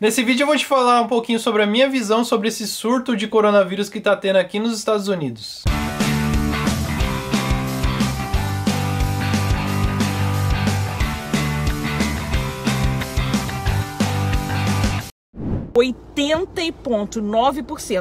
Nesse vídeo eu vou te falar um pouquinho sobre a minha visão sobre esse surto de coronavírus que está tendo aqui nos Estados Unidos. Oito.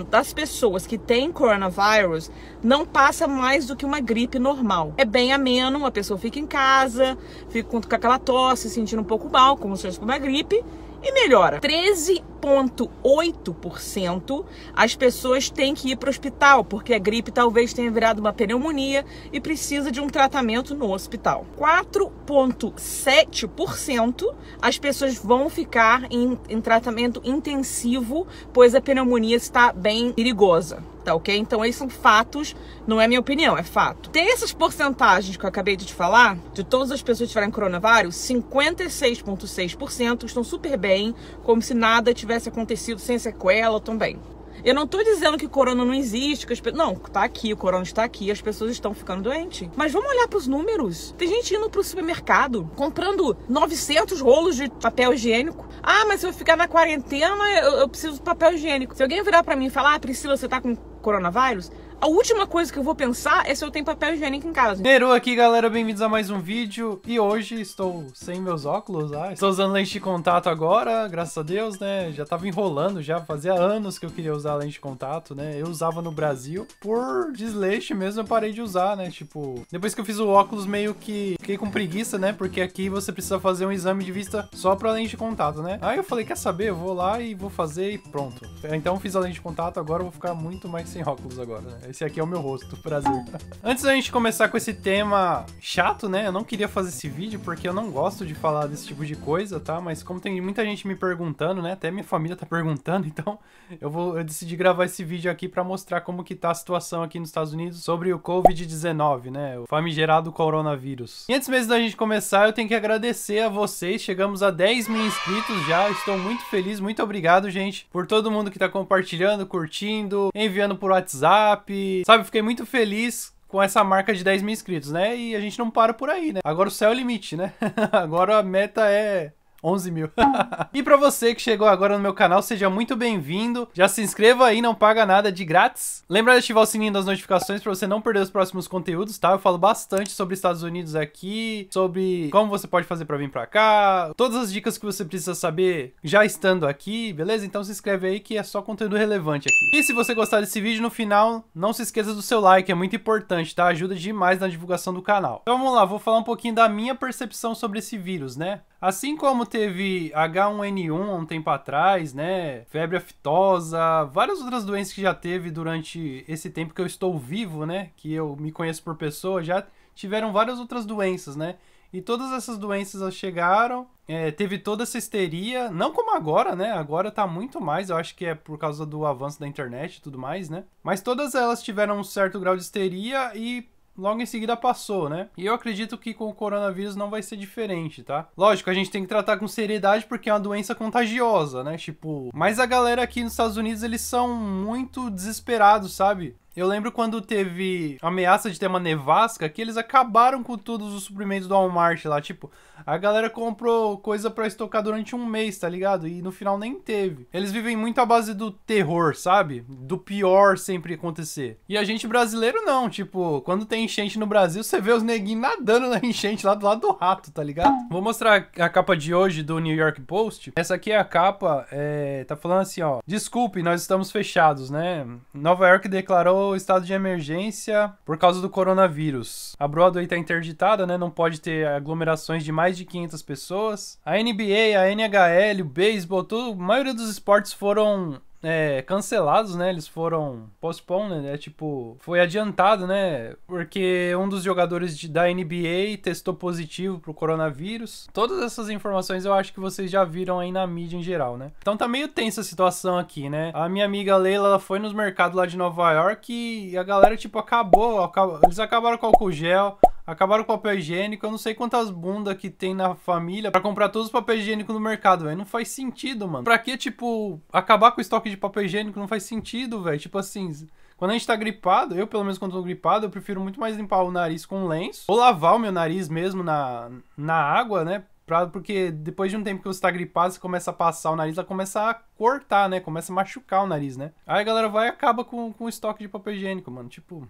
das pessoas que têm coronavírus não passa mais do que uma gripe normal. É bem ameno, a pessoa fica em casa, fica com aquela tosse, sentindo um pouco mal, como se fosse uma gripe, e melhora. 13,8% as pessoas têm que ir para o hospital, porque a gripe talvez tenha virado uma pneumonia e precisa de um tratamento no hospital. 4,7% as pessoas vão ficar em, em tratamento intensivo, pois a pneumonia está bem perigosa tá ok? Então, esses são fatos, não é minha opinião, é fato. Tem essas porcentagens que eu acabei de te falar, de todas as pessoas que tiveram coronavírus, 56,6% estão super bem, como se nada tivesse acontecido, sem sequela também. Eu não tô dizendo que o corona não existe, que as Não, tá aqui, o corona está aqui, as pessoas estão ficando doentes. Mas vamos olhar para os números. Tem gente indo pro supermercado, comprando 900 rolos de papel higiênico. Ah, mas se eu ficar na quarentena, eu, eu preciso de papel higiênico. Se alguém virar para mim e falar, ah, Priscila, você tá com coronavírus, a última coisa que eu vou pensar é se eu tenho papel higiênico em casa. Peru aqui, galera, bem-vindos a mais um vídeo. E hoje estou sem meus óculos, ah, estou usando lente de contato agora, graças a Deus, né? Já tava enrolando, já fazia anos que eu queria usar lente de contato, né? Eu usava no Brasil, por desleixo mesmo eu parei de usar, né? Tipo, depois que eu fiz o óculos meio que fiquei com preguiça, né? Porque aqui você precisa fazer um exame de vista só pra lente de contato, né? Aí eu falei, quer saber? Eu vou lá e vou fazer e pronto. Então fiz a lente de contato, agora eu vou ficar muito mais sem óculos agora, né? Esse aqui é o meu rosto, prazer. Antes da gente começar com esse tema chato, né? Eu não queria fazer esse vídeo porque eu não gosto de falar desse tipo de coisa, tá? Mas como tem muita gente me perguntando, né? Até minha família tá perguntando, então eu vou eu decidi gravar esse vídeo aqui para mostrar como que tá a situação aqui nos Estados Unidos sobre o COVID-19, né? O famigerado coronavírus. E antes mesmo da gente começar, eu tenho que agradecer a vocês. Chegamos a 10 mil inscritos já. Estou muito feliz, muito obrigado, gente, por todo mundo que tá compartilhando, curtindo, enviando por WhatsApp, sabe, fiquei muito feliz com essa marca de 10 mil inscritos, né? E a gente não para por aí, né? Agora o céu é o limite, né? Agora a meta é 11 mil. e para você que chegou agora no meu canal, seja muito bem-vindo. Já se inscreva aí, não paga nada de grátis. Lembra de ativar o sininho das notificações para você não perder os próximos conteúdos, tá? Eu falo bastante sobre Estados Unidos aqui, sobre como você pode fazer para vir para cá, todas as dicas que você precisa saber já estando aqui, beleza? Então se inscreve aí que é só conteúdo relevante aqui. E se você gostar desse vídeo, no final, não se esqueça do seu like, é muito importante, tá? Ajuda demais na divulgação do canal. Então vamos lá, vou falar um pouquinho da minha percepção sobre esse vírus, né? Assim como teve H1N1 um tempo atrás, né? Febre aftosa, várias outras doenças que já teve durante esse tempo que eu estou vivo, né? Que eu me conheço por pessoa, já tiveram várias outras doenças, né? E todas essas doenças chegaram, é, teve toda essa histeria, não como agora, né? Agora tá muito mais, eu acho que é por causa do avanço da internet e tudo mais, né? Mas todas elas tiveram um certo grau de histeria e logo em seguida passou, né? E eu acredito que com o coronavírus não vai ser diferente, tá? Lógico, a gente tem que tratar com seriedade porque é uma doença contagiosa, né? Tipo, mas a galera aqui nos Estados Unidos, eles são muito desesperados, sabe? Eu lembro quando teve ameaça de ter uma nevasca que eles acabaram com todos os suprimentos do Walmart lá. Tipo, a galera comprou coisa para estocar durante um mês, tá ligado? E no final nem teve. Eles vivem muito à base do terror, sabe? Do pior sempre acontecer. E a gente brasileiro não. Tipo, quando tem enchente no Brasil, você vê os neguinhos nadando na enchente lá do lado do rato, tá ligado? Vou mostrar a capa de hoje do New York Post. Essa aqui é a capa. É... Tá falando assim, ó. Desculpe, nós estamos fechados, né? Nova York declarou o estado de emergência por causa do coronavírus. A Broadway está interditada, né? Não pode ter aglomerações de mais de 500 pessoas. A NBA, a NHL, o beisebol, tudo, a maioria dos esportes foram é, cancelados, né? Eles foram postponed, né? Tipo, foi adiantado, né? Porque um dos jogadores de, da NBA testou positivo pro coronavírus. Todas essas informações eu acho que vocês já viram aí na mídia em geral, né? Então tá meio tensa a situação aqui, né? A minha amiga Leila, ela foi nos mercados lá de Nova York e a galera, tipo, acabou. acabou eles acabaram com álcool gel, acabaram com o papel higiênico. Eu não sei quantas bundas que tem na família para comprar todos os papéis higiênicos no mercado, velho. Não faz sentido, mano. Pra que, tipo, acabar com o estoque estoque de papel higiênico não faz sentido, velho. Tipo assim, quando a gente tá gripado, eu pelo menos quando tô gripado, eu prefiro muito mais limpar o nariz com lenço, ou lavar o meu nariz mesmo na, na água, né? Pra, porque depois de um tempo que você tá gripado, você começa a passar o nariz, ela começa a cortar, né? Começa a machucar o nariz, né? Aí a galera vai e acaba com, com o estoque de papel higiênico, mano. Tipo,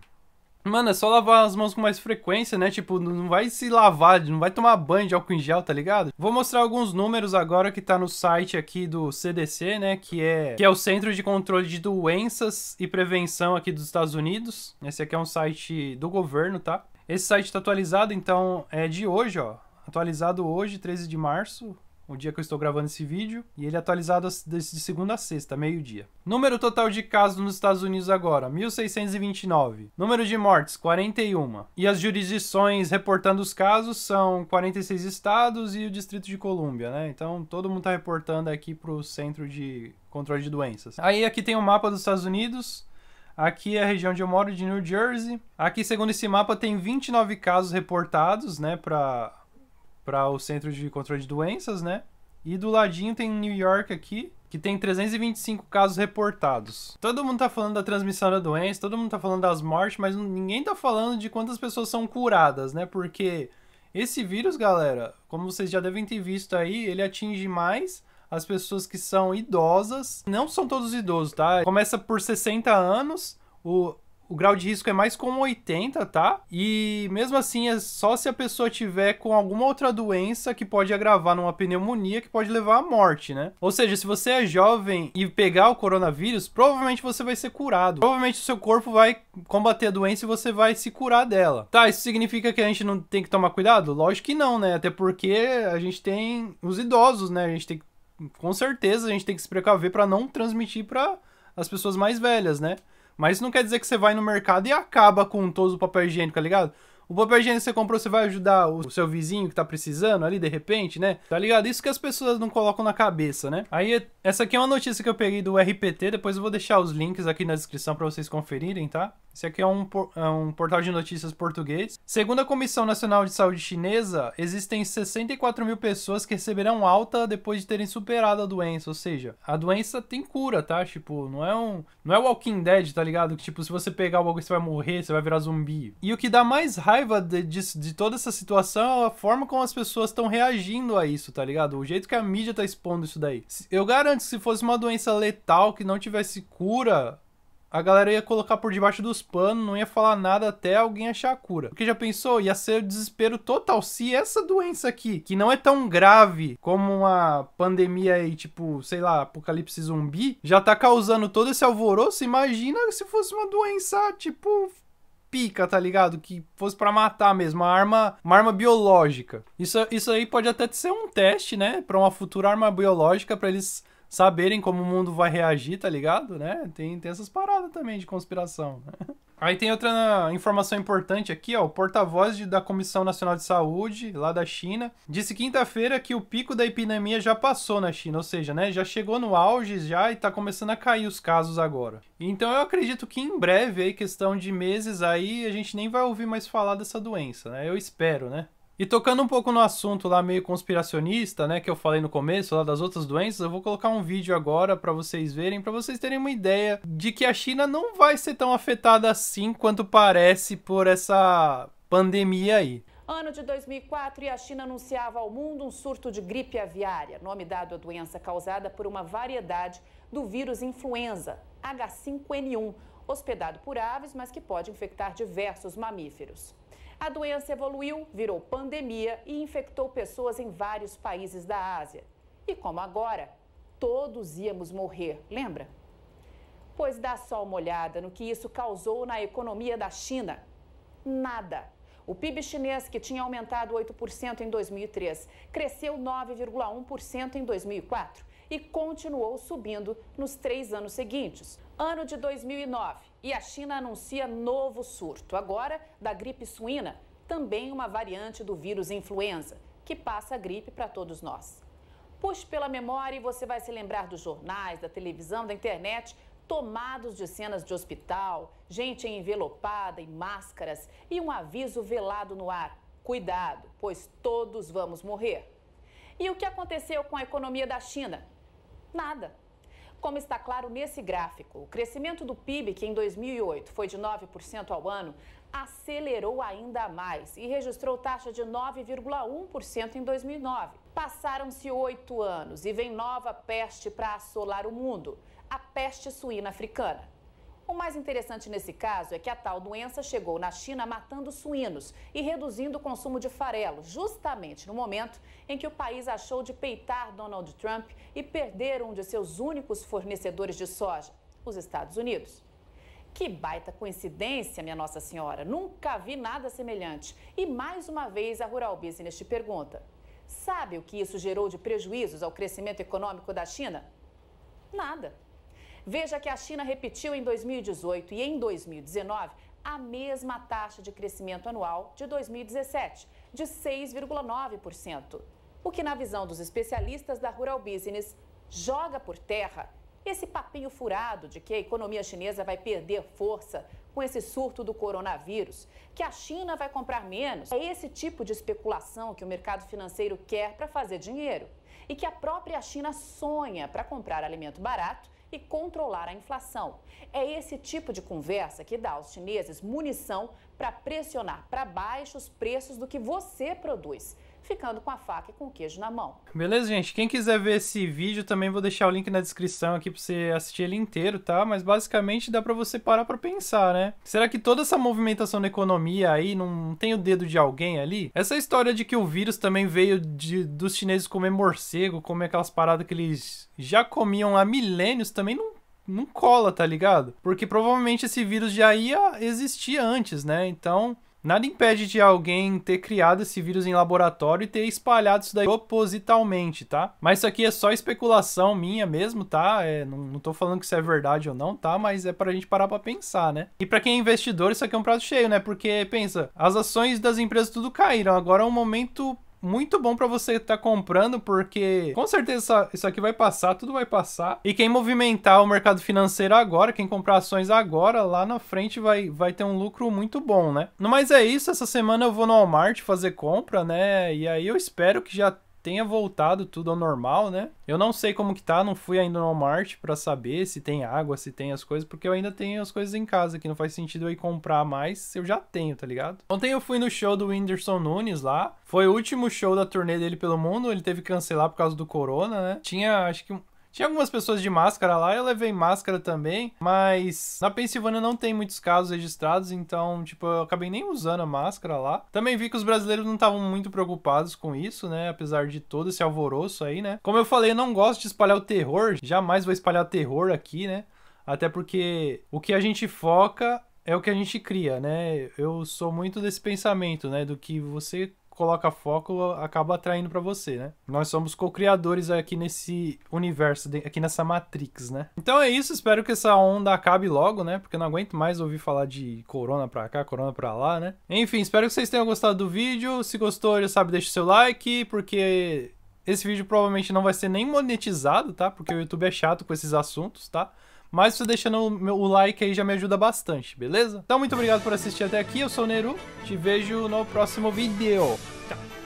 Mano, é só lavar as mãos com mais frequência, né? Tipo, não vai se lavar, não vai tomar banho de álcool em gel, tá ligado? Vou mostrar alguns números agora que tá no site aqui do CDC, né? Que é, que é o Centro de Controle de Doenças e Prevenção aqui dos Estados Unidos. Esse aqui é um site do governo, tá? Esse site tá atualizado, então é de hoje, ó. Atualizado hoje, 13 de março o dia que eu estou gravando esse vídeo, e ele é atualizado de segunda a sexta, meio-dia. Número total de casos nos Estados Unidos agora, 1.629. Número de mortes, 41. E as jurisdições reportando os casos são 46 estados e o Distrito de Colômbia, né? Então todo mundo está reportando aqui para o Centro de Controle de Doenças. Aí aqui tem o um mapa dos Estados Unidos. Aqui é a região onde eu moro, de New Jersey. Aqui, segundo esse mapa, tem 29 casos reportados, né, para para o Centro de Controle de Doenças, né? E do ladinho tem New York aqui, que tem 325 casos reportados. Todo mundo tá falando da transmissão da doença, todo mundo tá falando das mortes, mas ninguém tá falando de quantas pessoas são curadas, né? Porque esse vírus, galera, como vocês já devem ter visto aí, ele atinge mais as pessoas que são idosas. Não são todos idosos, tá? Começa por 60 anos, o o grau de risco é mais como 80, tá? E mesmo assim é só se a pessoa tiver com alguma outra doença que pode agravar numa pneumonia que pode levar à morte, né? Ou seja, se você é jovem e pegar o coronavírus, provavelmente você vai ser curado. Provavelmente o seu corpo vai combater a doença e você vai se curar dela. Tá, isso significa que a gente não tem que tomar cuidado? Lógico que não, né? Até porque a gente tem os idosos, né? A gente tem que, com certeza a gente tem que se precaver para não transmitir para as pessoas mais velhas, né? Mas isso não quer dizer que você vai no mercado e acaba com todo o papel higiênico, tá ligado? O papel higiênico que você comprou, você vai ajudar o seu vizinho que tá precisando ali, de repente, né? Tá ligado? Isso que as pessoas não colocam na cabeça, né? Aí, essa aqui é uma notícia que eu peguei do RPT, depois eu vou deixar os links aqui na descrição para vocês conferirem, tá? Esse aqui é um, é um, portal de notícias português. Segundo a Comissão Nacional de Saúde Chinesa, existem 64 mil pessoas que receberão alta depois de terem superado a doença. Ou seja, a doença tem cura, tá? Tipo, não é um. Não é Walking Dead, tá ligado? Que, tipo, se você pegar algo, você vai morrer, você vai virar zumbi. E o que dá mais raiva de, de, de toda essa situação é a forma como as pessoas estão reagindo a isso, tá ligado? O jeito que a mídia tá expondo isso daí. Eu garanto que se fosse uma doença letal que não tivesse cura, a galera ia colocar por debaixo dos panos, não ia falar nada até alguém achar a cura. Porque já pensou? Ia ser o desespero total. Se essa doença aqui, que não é tão grave como uma pandemia aí, tipo, sei lá, apocalipse zumbi, já tá causando todo esse alvoroço, imagina se fosse uma doença, tipo, pica, tá ligado? Que fosse para matar mesmo, uma arma, uma arma biológica. Isso, isso aí pode até ser um teste, né, para uma futura arma biológica para eles saberem como o mundo vai reagir, tá ligado? Né? Tem, tem essas paradas também de conspiração. Né? Aí tem outra informação importante aqui, ó. O porta-voz da Comissão Nacional de Saúde, lá da China, disse quinta-feira que o pico da epidemia já passou na China, ou seja, né, já chegou no auge já e tá começando a cair os casos agora. Então eu acredito que em breve, aí, questão de meses aí, a gente nem vai ouvir mais falar dessa doença, né? Eu espero, né? E tocando um pouco no assunto lá meio conspiracionista, né, que eu falei no começo, lá das outras doenças, eu vou colocar um vídeo agora para vocês verem, para vocês terem uma ideia de que a China não vai ser tão afetada assim quanto parece por essa pandemia aí. Ano de 2004 e a China anunciava ao mundo um surto de gripe aviária, nome dado à doença causada por uma variedade do vírus influenza, H5N1, hospedado por aves, mas que pode infectar diversos mamíferos. A doença evoluiu, virou pandemia e infectou pessoas em vários países da Ásia. E como agora, todos íamos morrer, lembra? Pois dá só uma olhada no que isso causou na economia da China. Nada. O PIB chinês, que tinha aumentado 8% em 2003, cresceu 9,1% em 2004 e continuou subindo nos três anos seguintes ano de 2009 e a China anuncia novo surto, agora da gripe suína, também uma variante do vírus influenza, que passa a gripe para todos nós. Puxe pela memória e você vai se lembrar dos jornais, da televisão, da internet, tomados de cenas de hospital, gente envelopada em máscaras e um aviso velado no ar: cuidado, pois todos vamos morrer. E o que aconteceu com a economia da China? Nada. Como está claro nesse gráfico, o crescimento do PIB, que em 2008 foi de 9% ao ano, acelerou ainda mais e registrou taxa de 9,1% em 2009. Passaram-se oito anos e vem nova peste para assolar o mundo a peste suína africana. O mais interessante nesse caso é que a tal doença chegou na China matando suínos e reduzindo o consumo de farelo, justamente no momento em que o país achou de peitar Donald Trump e perder um de seus únicos fornecedores de soja, os Estados Unidos. Que baita coincidência, minha Nossa Senhora! Nunca vi nada semelhante. E mais uma vez a Rural Business te pergunta: sabe o que isso gerou de prejuízos ao crescimento econômico da China? Nada. Veja que a China repetiu em 2018 e em 2019 a mesma taxa de crescimento anual de 2017, de 6,9%. O que, na visão dos especialistas da Rural Business, joga por terra esse papinho furado de que a economia chinesa vai perder força com esse surto do coronavírus, que a China vai comprar menos. É esse tipo de especulação que o mercado financeiro quer para fazer dinheiro e que a própria China sonha para comprar alimento barato e controlar a inflação. É esse tipo de conversa que dá aos chineses munição para pressionar para baixo os preços do que você produz ficando com a faca e com o queijo na mão. Beleza, gente? Quem quiser ver esse vídeo, também vou deixar o link na descrição aqui para você assistir ele inteiro, tá? Mas basicamente dá para você parar para pensar, né? Será que toda essa movimentação na economia aí não tem o dedo de alguém ali? Essa história de que o vírus também veio de, dos chineses comer morcego, comer aquelas paradas que eles já comiam há milênios também não não cola, tá ligado? Porque provavelmente esse vírus já ia existir antes, né? Então, Nada impede de alguém ter criado esse vírus em laboratório e ter espalhado isso daí propositalmente, tá? Mas isso aqui é só especulação minha mesmo, tá? É, não, não tô falando que isso é verdade ou não, tá? Mas é pra gente parar pra pensar, né? E pra quem é investidor, isso aqui é um prato cheio, né? Porque, pensa, as ações das empresas tudo caíram. Agora é um momento muito bom para você estar tá comprando, porque com certeza isso aqui vai passar, tudo vai passar. E quem movimentar o mercado financeiro agora, quem comprar ações agora, lá na frente vai, vai ter um lucro muito bom, né? Mas é isso, essa semana eu vou no Walmart fazer compra, né? E aí eu espero que já tenha voltado tudo ao normal, né? Eu não sei como que tá, não fui ainda no Walmart para saber se tem água, se tem as coisas, porque eu ainda tenho as coisas em casa, que não faz sentido eu ir comprar mais, eu já tenho, tá ligado? Ontem eu fui no show do Whindersson Nunes lá, foi o último show da turnê dele pelo mundo, ele teve que cancelar por causa do corona, né? Tinha, acho que tinha algumas pessoas de máscara lá, eu levei máscara também, mas na Pensilvânia não tem muitos casos registrados, então, tipo, eu acabei nem usando a máscara lá. Também vi que os brasileiros não estavam muito preocupados com isso, né? Apesar de todo esse alvoroço aí, né? Como eu falei, eu não gosto de espalhar o terror, jamais vou espalhar terror aqui, né? Até porque o que a gente foca é o que a gente cria, né? Eu sou muito desse pensamento, né? Do que você coloca foco acaba atraindo para você, né? Nós somos co-criadores aqui nesse universo, aqui nessa Matrix, né? Então é isso, espero que essa onda acabe logo, né? Porque eu não aguento mais ouvir falar de corona pra cá, corona pra lá, né? Enfim, espero que vocês tenham gostado do vídeo. Se gostou, já sabe, deixa o seu like, porque esse vídeo provavelmente não vai ser nem monetizado, tá? Porque o YouTube é chato com esses assuntos, tá? Mas você deixando o, o like aí já me ajuda bastante, beleza? Então, muito obrigado por assistir até aqui. Eu sou o Neru. Te vejo no próximo vídeo. Tchau.